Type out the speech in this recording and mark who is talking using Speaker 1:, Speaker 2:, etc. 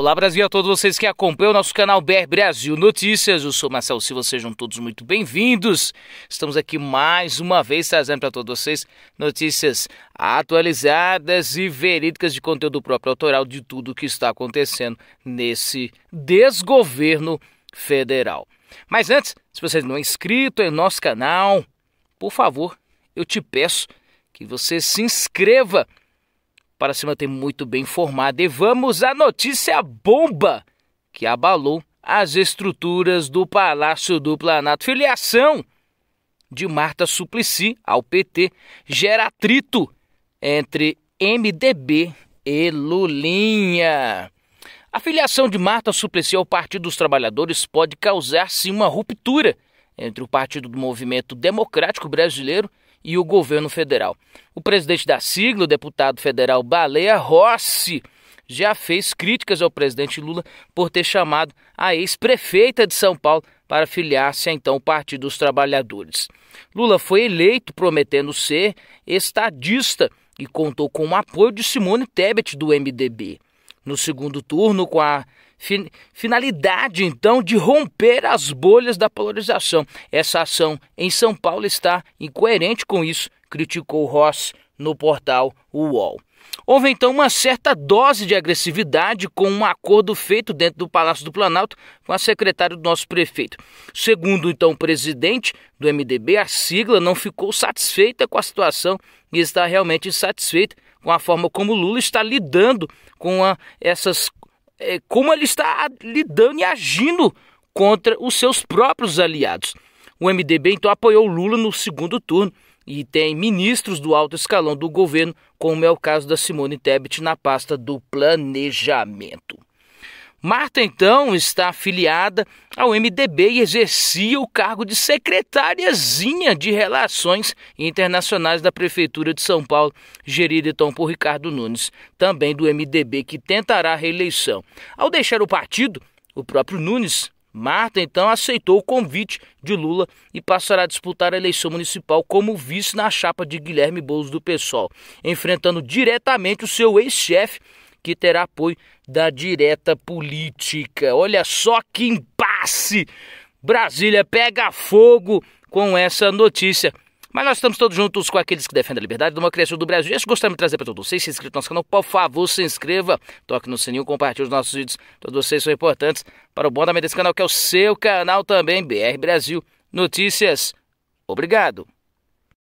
Speaker 1: Olá Brasil, a todos vocês que acompanham o nosso canal BR Brasil Notícias. Eu sou Marcelo Silva, sejam todos muito bem-vindos. Estamos aqui mais uma vez trazendo para todos vocês notícias atualizadas e verídicas de conteúdo próprio autoral de tudo o que está acontecendo nesse desgoverno federal. Mas antes, se você não é inscrito em nosso canal, por favor, eu te peço que você se inscreva para se manter muito bem informada. E vamos à notícia bomba que abalou as estruturas do Palácio do Planalto. Filiação de Marta Suplicy ao PT gera atrito entre MDB e Lulinha. A filiação de Marta Suplicy ao Partido dos Trabalhadores pode causar sim uma ruptura entre o Partido do Movimento Democrático Brasileiro e o governo federal. O presidente da sigla, o deputado federal Baleia Rossi, já fez críticas ao presidente Lula por ter chamado a ex-prefeita de São Paulo para filiar-se a então Partido dos Trabalhadores. Lula foi eleito prometendo ser estadista e contou com o apoio de Simone Tebet do MDB no segundo turno com a finalidade então de romper as bolhas da polarização. Essa ação em São Paulo está incoerente com isso, criticou Ross no portal UOL. Houve então uma certa dose de agressividade com um acordo feito dentro do Palácio do Planalto com a secretária do nosso prefeito. Segundo então o presidente do MDB, a sigla não ficou satisfeita com a situação e está realmente insatisfeita com a forma como Lula está lidando com a, essas. Eh, como ele está lidando e agindo contra os seus próprios aliados. O MDB então apoiou Lula no segundo turno e tem ministros do alto escalão do governo, como é o caso da Simone Tebet na pasta do planejamento. Marta, então, está afiliada ao MDB e exercia o cargo de secretariazinha de Relações Internacionais da Prefeitura de São Paulo, gerida então por Ricardo Nunes, também do MDB, que tentará a reeleição. Ao deixar o partido, o próprio Nunes Marta então aceitou o convite de Lula e passará a disputar a eleição municipal como vice na chapa de Guilherme Boulos do PSOL, enfrentando diretamente o seu ex-chefe, que terá apoio da direta política. Olha só que impasse! Brasília pega fogo com essa notícia. Mas nós estamos todos juntos com aqueles que defendem a liberdade, democracia do Brasil. E eu gostaria de trazer para todos vocês. Se inscreva no nosso canal, por favor, se inscreva. Toque no sininho, compartilhe os nossos vídeos. Todos vocês são importantes para o bom andamento desse canal, que é o seu canal também, BR Brasil Notícias. Obrigado.